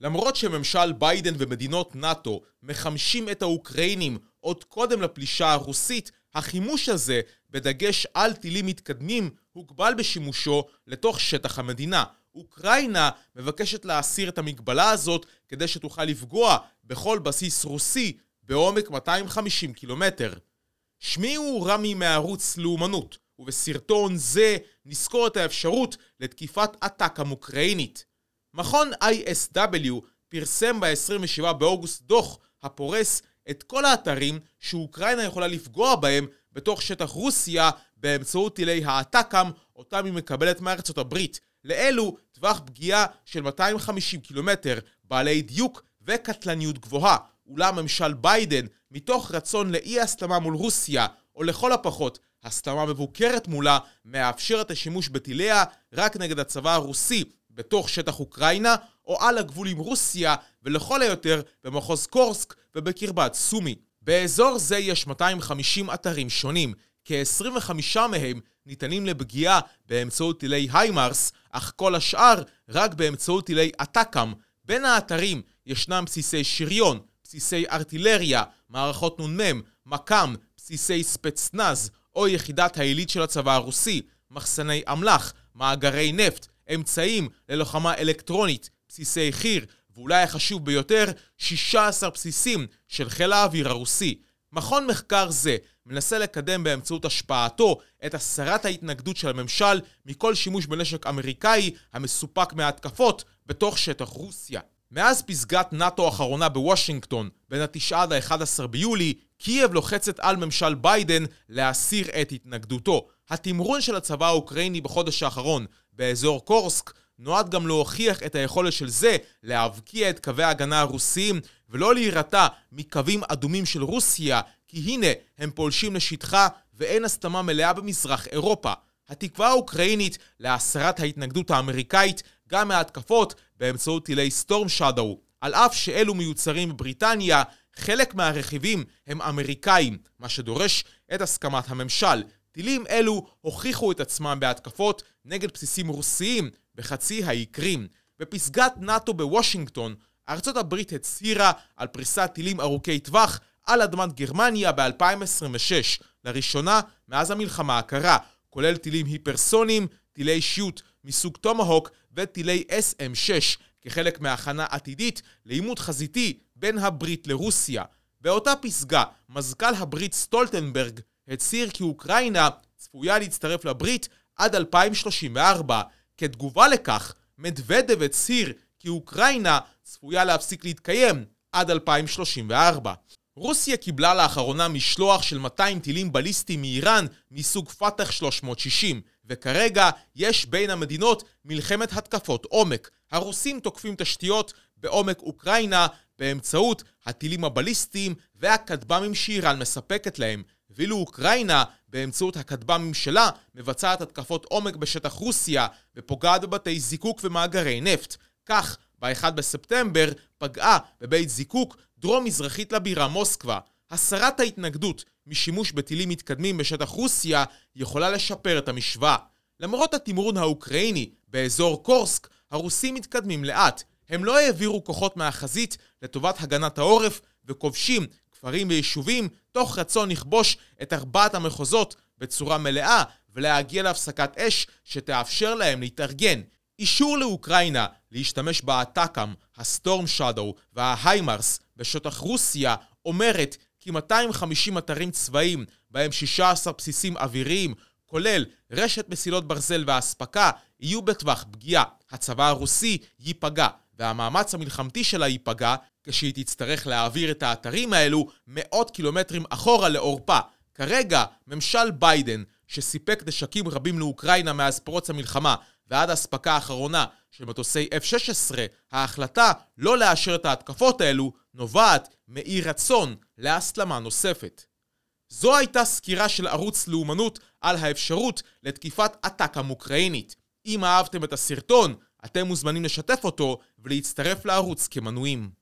למרות שממשל ביידן ומדינות נאט"ו מחמשים את האוקראינים עוד קודם לפלישה הרוסית, החימוש הזה, בדגש על טילים מתקדמים, הוגבל בשימושו לתוך שטח המדינה. אוקראינה מבקשת להסיר את המגבלה הזאת כדי שתוכל לפגוע בכל בסיס רוסי בעומק 250 קילומטר. שמי הוא רמי מערוץ לאומנות, ובסרטון זה נזכור את האפשרות לתקיפת עתקם אוקראינית. מכון ISW פרסם ב-27 באוגוסט דוח הפורס את כל האתרים שאוקראינה יכולה לפגוע בהם בתוך שטח רוסיה באמצעות טילי האטאקאם אותם היא מקבלת מארצות הברית. לאלו טווח פגיעה של 250 קילומטר, בעלי דיוק וקטלניות גבוהה. אולם ממשל ביידן, מתוך רצון לאי הסתמה מול רוסיה, או לכל הפחות הסתמה מבוקרת מולה, מאפשר את השימוש בטיליה רק נגד הצבא הרוסי, בתוך שטח אוקראינה או על הגבול עם רוסיה, ולכל היותר במחוז קורסק ובקרבת סומי. באזור זה יש 250 אתרים שונים, כ-25 מהם ניתנים לפגיעה באמצעות טילי היימרס, אך כל השאר רק באמצעות טילי אטקאם. בין האתרים ישנם בסיסי שריון, בסיסי ארטילריה, מערכות נ"מ, מכ"ם, בסיסי ספצנז או יחידת העילית של הצבא הרוסי, מחסני אמל"ח, מאגרי נפט, אמצעים ללוחמה אלקטרונית, בסיסי חי"ר, ואולי החשוב ביותר, 16 בסיסים של חיל האוויר הרוסי. מכון מחקר זה מנסה לקדם באמצעות השפעתו את הסרת ההתנגדות של הממשל מכל שימוש בנשק אמריקאי המסופק מההתקפות בתוך שטח רוסיה. מאז פסגת נאט"ו האחרונה בוושינגטון, בין ה-9 עד ה-11 ביולי, קייב לוחצת על ממשל ביידן להסיר את התנגדותו. התמרון של הצבא האוקראיני בחודש האחרון באזור קורסק, נועד גם להוכיח את היכולת של זה להבקיע את קווי ההגנה הרוסיים ולא להירתע מקווים אדומים של רוסיה, כי הנה הם פולשים לשטחה ואין הסתמה מלאה במזרח אירופה. התקווה האוקראינית להסרת ההתנגדות האמריקאית גם מההתקפות באמצעות טילי סטורם שדו. על אף שאלו מיוצרים בבריטניה, חלק מהרכיבים הם אמריקאים, מה שדורש את הסכמת הממשל. טילים אלו הוכיחו את עצמם בהתקפות נגד בסיסים רוסיים בחצי האי קרים. בפסגת נאט"ו בוושינגטון, ארצות הברית הצהירה על פריסת טילים ארוכי טווח על אדמת גרמניה ב-2026, לראשונה מאז המלחמה הקרה, כולל טילים היפרסוניים, טילי שיוט מסוג טומהוק וטילי SM-6, כחלק מהכנה עתידית לעימות חזיתי בין הברית לרוסיה. באותה פסגה, מזכ"ל הברית סטולטנברג הצהיר כי אוקראינה צפויה להצטרף לברית עד 2034. כתגובה לכך, מדוודב הצהיר כי אוקראינה צפויה להפסיק להתקיים עד 2034. רוסיה קיבלה לאחרונה משלוח של 200 טילים בליסטיים מאיראן מסוג פת"ח 360, וכרגע יש בין המדינות מלחמת התקפות עומק. הרוסים תוקפים תשתיות בעומק אוקראינה באמצעות הטילים הבליסטיים והכטב"מים שאיראן מספקת להם. ואילו אוקראינה, באמצעות הכטב"מים שלה, מבצעת התקפות עומק בשטח רוסיה ופוגעת בבתי זיקוק ומאגרי נפט. כך, ב-1 בספטמבר פגעה בבית זיקוק דרום-מזרחית לבירה מוסקבה. הסרת ההתנגדות משימוש בטילים מתקדמים בשטח רוסיה יכולה לשפר את המשוואה. למרות התמרון האוקראיני באזור קורסק, הרוסים מתקדמים לאט. הם לא העבירו כוחות מהחזית לטובת הגנת העורף וכובשים כפרים ויישובים, תוך רצון לכבוש את ארבעת המחוזות בצורה מלאה ולהגיע להפסקת אש שתאפשר להם להתארגן. אישור לאוקראינה להשתמש באטאקאם, הסטורם שדו וההיימרס בשטח רוסיה אומרת כי 250 אתרים צבאיים, בהם 16 בסיסים אוויריים, כולל רשת מסילות ברזל והאספקה, יהיו בטווח פגיעה. הצבא הרוסי ייפגע. והמאמץ המלחמתי שלה ייפגע כשהיא תצטרך להעביר את האתרים האלו מאות קילומטרים אחורה לעורפה. כרגע, ממשל ביידן, שסיפק נשקים רבים לאוקראינה מאז פרוץ המלחמה ועד האספקה האחרונה של מטוסי F-16, ההחלטה לא לאשר את ההתקפות האלו נובעת מאי רצון להסלמה נוספת. זו הייתה סקירה של ערוץ לאומנות על האפשרות לתקיפת עתקם אוקראינית. אם אהבתם את הסרטון, אתם מוזמנים לשתף אותו ולהצטרף לערוץ כמנויים.